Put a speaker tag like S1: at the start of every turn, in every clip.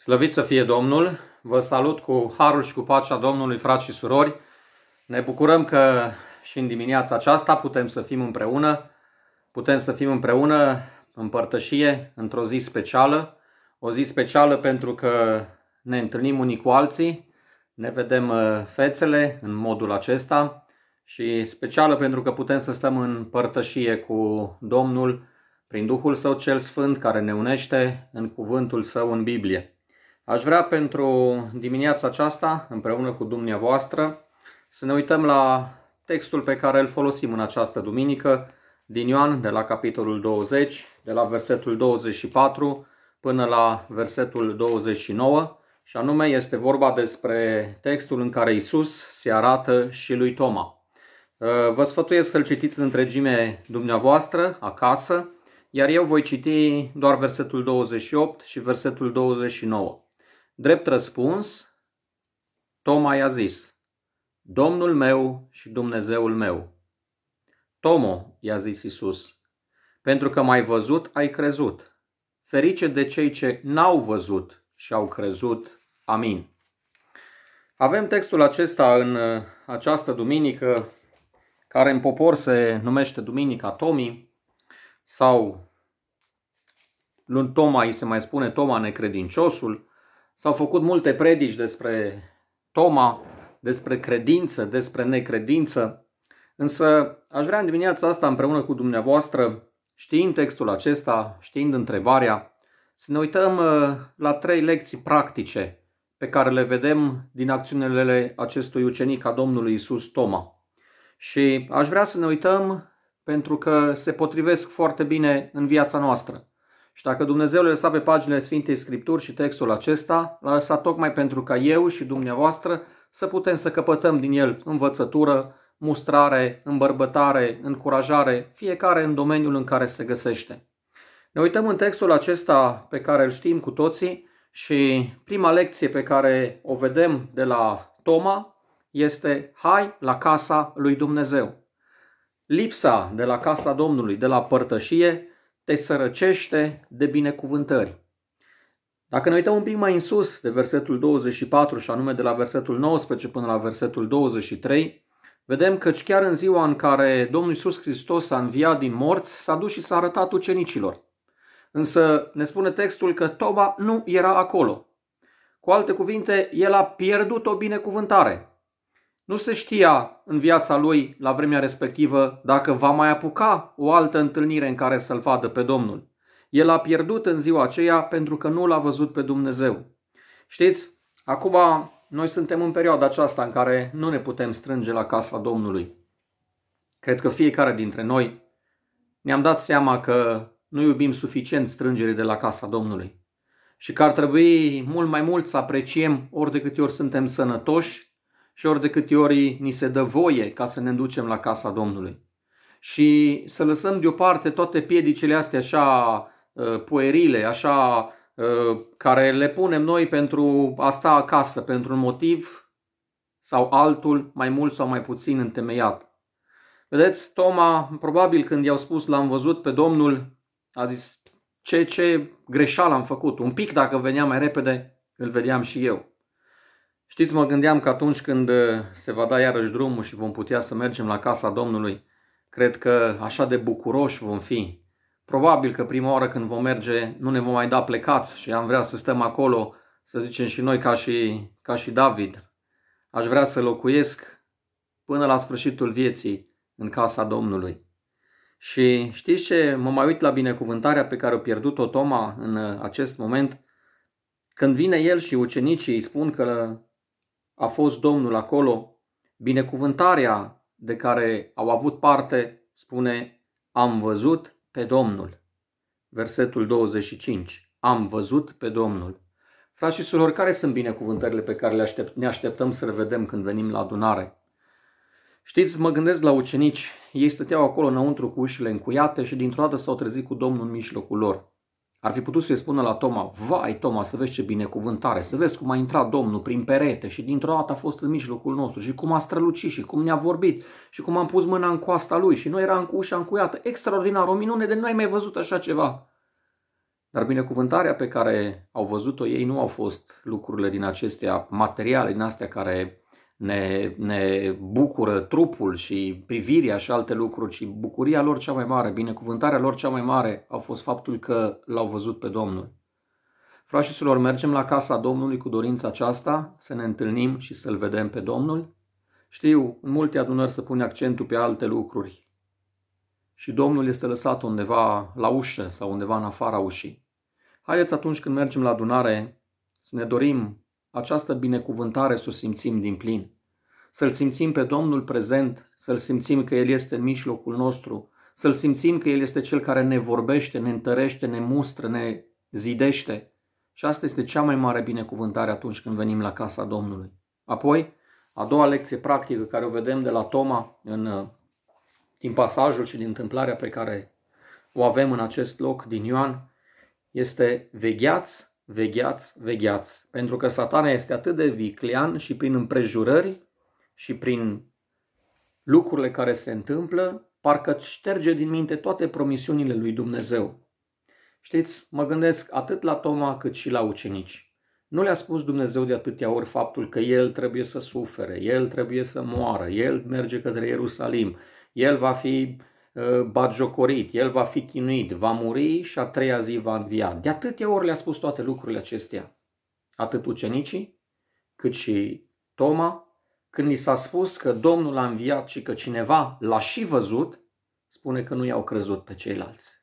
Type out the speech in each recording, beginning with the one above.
S1: Slăvit să fie Domnul! Vă salut cu harul și cu pacea Domnului, frați și surori! Ne bucurăm că și în dimineața aceasta putem să fim împreună, putem să fim împreună în părtășie, într-o zi specială, o zi specială pentru că ne întâlnim unii cu alții, ne vedem uh, fețele în modul acesta și specială pentru că putem să stăm în părtășie cu Domnul prin Duhul Său cel Sfânt care ne unește în cuvântul Său în Biblie. Aș vrea pentru dimineața aceasta, împreună cu dumneavoastră, să ne uităm la textul pe care îl folosim în această duminică, din Ioan, de la capitolul 20, de la versetul 24 până la versetul 29, și anume este vorba despre textul în care Isus se arată și lui Toma. Uh, vă sfătuiesc să-l citiți în întregime dumneavoastră, acasă, iar eu voi citi doar versetul 28 și versetul 29. Drept răspuns, Toma i-a zis, Domnul meu și Dumnezeul meu. Tomo, i-a zis Isus, pentru că m-ai văzut, ai crezut. Ferice de cei ce n-au văzut și au crezut. Amin. Avem textul acesta în uh, această duminică, care în popor se numește Duminica Tomii, sau lui Toma îi se mai spune Toma necredinciosul, S-au făcut multe predici despre Toma, despre credință, despre necredință, însă aș vrea în dimineața asta împreună cu dumneavoastră, știind textul acesta, știind întrebarea, să ne uităm uh, la trei lecții practice pe care le vedem din acțiunile acestui ucenic a Domnului Isus Toma. Și aș vrea să ne uităm pentru că se potrivesc foarte bine în viața noastră. Și dacă Dumnezeu le lăsa pe paginile Sfintei Scripturi și textul acesta, l-a lăsat tocmai pentru ca eu și dumneavoastră să putem să căpătăm din el învățătură, mustrare, îmbărbătare, încurajare, fiecare în domeniul în care se găsește. Ne uităm în textul acesta pe care îl știm cu toții și prima lecție pe care o vedem de la Toma este Hai la casa lui Dumnezeu. Lipsa de la casa Domnului, de la părtășie, te sărăcește de binecuvântări. Dacă ne uităm un pic mai în sus de versetul 24 și anume de la versetul 19 până la versetul 23, vedem că chiar în ziua în care Domnul Iisus Hristos a înviat din morți, s-a dus și s-a arătat ucenicilor. Însă ne spune textul că Toba nu era acolo. Cu alte cuvinte, el a pierdut o binecuvântare. Nu se știa în viața lui la vremea respectivă dacă va mai apuca o altă întâlnire în care să-l vadă pe Domnul. El a pierdut în ziua aceea pentru că nu l-a văzut pe Dumnezeu. Știți, acum noi suntem în perioada aceasta în care nu ne putem strânge la casa Domnului. Cred că fiecare dintre noi ne-am dat seama că nu iubim suficient strângere de la casa Domnului și că ar trebui mult mai mult să apreciem ori de câte ori suntem sănătoși și ori de câte ori ni se dă voie ca să ne ducem la casa Domnului. Și să lăsăm deoparte toate piedicile astea așa ă, puerile, așa ă, care le punem noi pentru a sta acasă, pentru un motiv sau altul, mai mult sau mai puțin întemeiat. Vedeți, Toma, probabil când i-au spus l-am văzut pe Domnul, a zis ce, ce greșeală am făcut. Un pic dacă venea mai repede, îl vedeam și eu. Știți, mă gândeam că atunci când uh, se va da iarăși drumul și vom putea să mergem la casa Domnului, cred că așa de bucuroși vom fi. Probabil că prima oară când vom merge nu ne vom mai da plecați și am vrea să stăm acolo, să zicem și noi ca și, ca și David. Aș vrea să locuiesc până la sfârșitul vieții în casa Domnului. Și știți ce? Mă mai uit la binecuvântarea pe care o pierdut-o Toma în uh, acest moment. Când vine el și ucenicii îi spun că a fost Domnul acolo, binecuvântarea de care au avut parte spune Am văzut pe Domnul. Versetul 25. Am văzut pe Domnul. Frați și surori, care sunt binecuvântările pe care le aștept, ne așteptăm să le vedem când venim la adunare? Știți, mă gândesc la ucenici, ei stăteau acolo înăuntru cu ușile încuiate și dintr-o dată s-au trezit cu Domnul în mijlocul lor. Ar fi putut să-i spună la Toma, vai Toma, să vezi ce binecuvântare, să vezi cum a intrat Domnul prin perete și dintr-o dată a fost în mijlocul nostru și cum a strălucit și cum ne-a vorbit și cum am pus mâna în coasta lui și noi eram cu ușa încuiată. Extraordinar, o minune de noi mai văzut așa ceva. Dar binecuvântarea pe care au văzut-o ei nu au fost lucrurile din acestea materiale, din astea care ne, ne bucură trupul și privirea și alte lucruri și bucuria lor cea mai mare, binecuvântarea lor cea mai mare a fost faptul că l-au văzut pe Domnul. Frașiților, mergem la casa Domnului cu dorința aceasta, să ne întâlnim și să-L vedem pe Domnul? Știu, în multe adunări se pune accentul pe alte lucruri și Domnul este lăsat undeva la ușă sau undeva în afara ușii. Haideți atunci când mergem la adunare să ne dorim această binecuvântare să o simțim din plin. Să-L simțim pe Domnul prezent, să-L simțim că El este în mijlocul nostru, să-L simțim că El este Cel care ne vorbește, ne întărește, ne mustră, ne zidește. Și asta este cea mai mare binecuvântare atunci când venim la casa Domnului. Apoi, a doua lecție practică care o vedem de la Toma în, uh, din pasajul și din întâmplarea pe care o avem în acest loc din Ioan este vegheați Vegheați, vegheați, pentru că satana este atât de viclean și prin împrejurări și prin lucrurile care se întâmplă, parcă șterge din minte toate promisiunile lui Dumnezeu. Știți, mă gândesc atât la Toma cât și la ucenici. Nu le-a spus Dumnezeu de atâtea ori faptul că el trebuie să sufere, el trebuie să moară, el merge către Ierusalim, el va fi uh, Uh, batjocorit, el va fi chinuit, va muri și a treia zi va învia. De atâtea ori le-a spus toate lucrurile acestea, atât ucenicii, cât și Toma, când li s-a spus că Domnul a înviat și că cineva l-a și văzut, spune că nu i-au crezut pe ceilalți.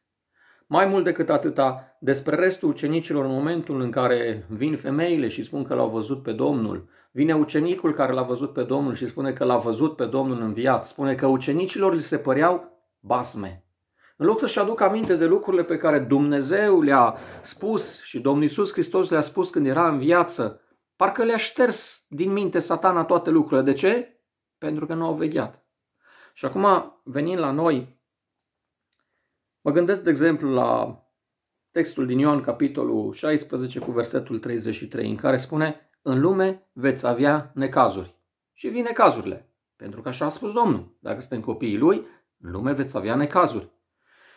S1: Mai mult decât atâta, despre restul ucenicilor în momentul în care vin femeile și spun că l-au văzut pe Domnul, vine ucenicul care l-a văzut pe Domnul și spune că l-a văzut pe Domnul înviat, spune că ucenicilor li se păreau basme. În loc să-și aducă aminte de lucrurile pe care Dumnezeu le-a spus și Domnul Iisus Hristos le-a spus când era în viață, parcă le-a șters din minte satana toate lucrurile. De ce? Pentru că nu au vegheat. Și acum, venind la noi, mă gândesc, de exemplu, la textul din Ioan, capitolul 16, cu versetul 33, în care spune În lume veți avea necazuri. Și vin necazurile, pentru că așa a spus Domnul. Dacă suntem copiii Lui, în lume veți avea necazuri.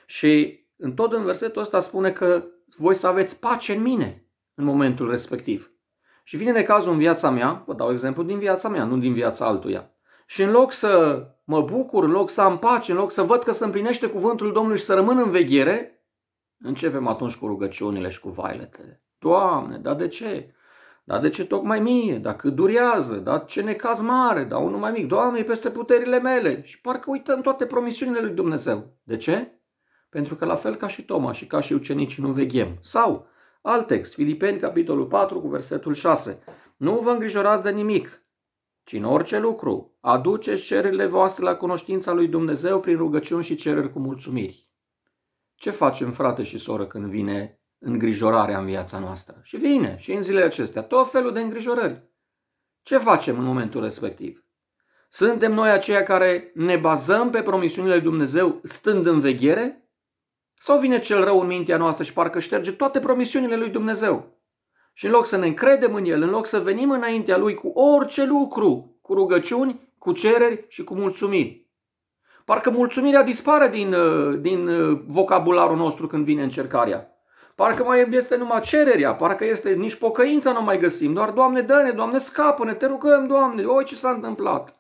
S1: Și în tot în versetul ăsta spune că voi să aveți pace în mine în momentul respectiv. Și vine necazul în viața mea, vă dau exemplu din viața mea, nu din viața altuia. Și în loc să mă bucur, în loc să am pace, în loc să văd că se împlinește cuvântul Domnului și să rămân în veghiere, începem atunci cu rugăciunile și cu vailetele. Doamne, dar de ce? Dar de ce tocmai mie? Dacă durează? Dar ce necaz mare? Dar unul mai mic? Doamne, peste puterile mele! Și parcă uităm toate promisiunile lui Dumnezeu. De ce? Pentru că la fel ca și Toma și ca și ucenicii nu veghem. Sau, alt text, Filipeni, capitolul 4, cu versetul 6. Nu vă îngrijorați de nimic, ci în orice lucru, aduceți cererile voastre la cunoștința lui Dumnezeu prin rugăciuni și cereri cu mulțumiri. Ce facem, frate și soră, când vine îngrijorarea în viața noastră. Și vine și în zilele acestea tot felul de îngrijorări. Ce facem în momentul respectiv? Suntem noi aceia care ne bazăm pe promisiunile lui Dumnezeu stând în veghere? Sau vine cel rău în mintea noastră și parcă șterge toate promisiunile lui Dumnezeu? Și în loc să ne încredem în El, în loc să venim înaintea Lui cu orice lucru, cu rugăciuni, cu cereri și cu mulțumiri. Parcă mulțumirea dispare din, uh, din uh, vocabularul nostru când vine încercarea. Parcă mai este numai cererea, parcă este nici pocăința nu mai găsim, doar Doamne dă-ne, Doamne scapă-ne, te rugăm Doamne, oi ce s-a întâmplat.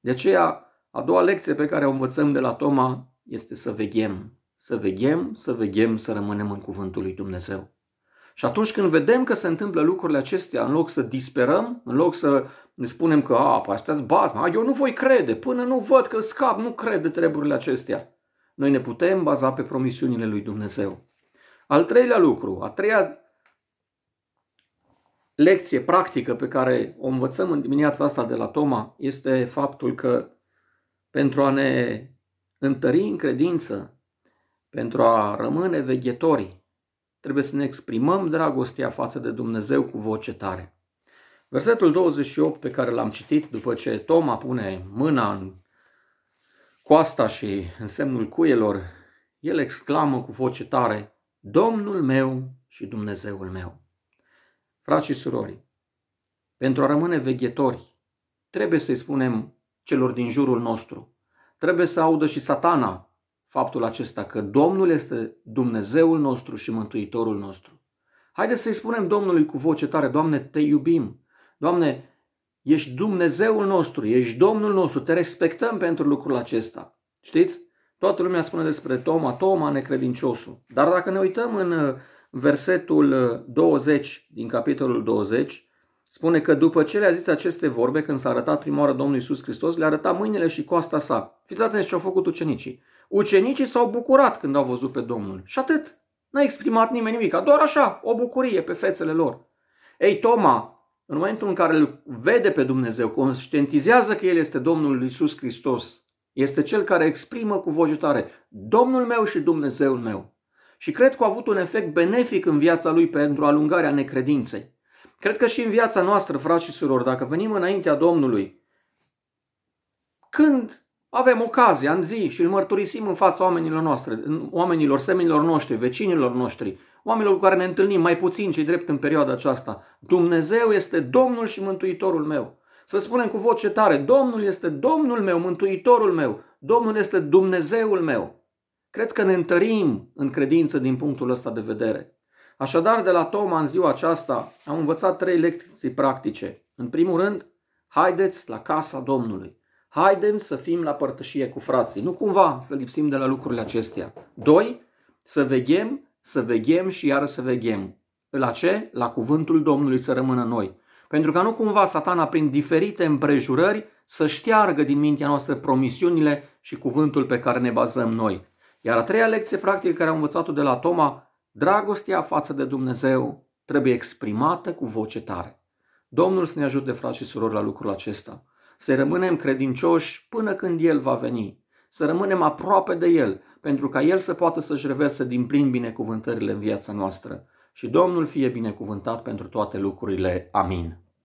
S1: De aceea, a doua lecție pe care o învățăm de la Toma este să veghem, să veghem, să veghem, să rămânem în cuvântul lui Dumnezeu. Și atunci când vedem că se întâmplă lucrurile acestea, în loc să disperăm, în loc să ne spunem că, a, pe păi astea bazma, eu nu voi crede, până nu văd că scap, nu cred de treburile acestea. Noi ne putem baza pe promisiunile lui Dumnezeu. Al treilea lucru, a treia lecție practică pe care o învățăm în dimineața asta de la Toma este faptul că pentru a ne întări în credință, pentru a rămâne veghetorii, trebuie să ne exprimăm dragostea față de Dumnezeu cu voce tare. Versetul 28 pe care l-am citit după ce Toma pune mâna în coasta și în semnul cuielor, el exclamă cu voce tare, Domnul meu și Dumnezeul meu. Frați și surori, pentru a rămâne veghetori, trebuie să-i spunem celor din jurul nostru, trebuie să audă și satana faptul acesta că Domnul este Dumnezeul nostru și Mântuitorul nostru. Haideți să-i spunem Domnului cu voce tare, Doamne, te iubim, Doamne, ești Dumnezeul nostru, ești Domnul nostru, te respectăm pentru lucrul acesta. Știți? Toată lumea spune despre Toma, Toma necredinciosul. Dar dacă ne uităm în uh, versetul 20 uh, din capitolul 20, spune că după ce le-a zis aceste vorbe, când s-a arătat prima oară Domnul Iisus Hristos, le-a arătat mâinile și coasta sa. Fiți atenți ce au făcut ucenicii. Ucenicii s-au bucurat când au văzut pe Domnul. Și atât. N-a exprimat nimeni nimic, doar așa, o bucurie pe fețele lor. Ei, Toma, în momentul în care îl vede pe Dumnezeu, conștientizează că El este Domnul Iisus Hristos, este cel care exprimă cu voce tare Domnul meu și Dumnezeul meu. Și cred că a avut un efect benefic în viața lui pentru alungarea necredinței. Cred că și în viața noastră, frați și surori, dacă venim înaintea Domnului, când avem ocazia în zi și îl mărturisim în fața oamenilor noastre, oamenilor, semenilor noștri, vecinilor noștri, oamenilor cu care ne întâlnim, mai puțin cei drept în perioada aceasta, Dumnezeu este Domnul și Mântuitorul meu. Să spunem cu voce tare, Domnul este Domnul meu, Mântuitorul meu, Domnul este Dumnezeul meu. Cred că ne întărim în credință din punctul ăsta de vedere. Așadar, de la Toma în ziua aceasta am învățat trei lecții practice. În primul rând, haideți la casa Domnului. Haidem să fim la părtășie cu frații. Nu cumva să lipsim de la lucrurile acestea. Doi, să veghem, să veghem și iară să veghem. La ce? La cuvântul Domnului să rămână noi. Pentru ca nu cumva satana prin diferite împrejurări să șteargă din mintea noastră promisiunile și cuvântul pe care ne bazăm noi. Iar a treia lecție practică care am învățat-o de la Toma, dragostea față de Dumnezeu trebuie exprimată cu voce tare. Domnul să ne ajute, frați și surori, la lucrul acesta. Să rămânem credincioși până când El va veni. Să rămânem aproape de El, pentru ca El să poată să-și reverse din plin binecuvântările în viața noastră și Domnul fie binecuvântat pentru toate lucrurile. Amin.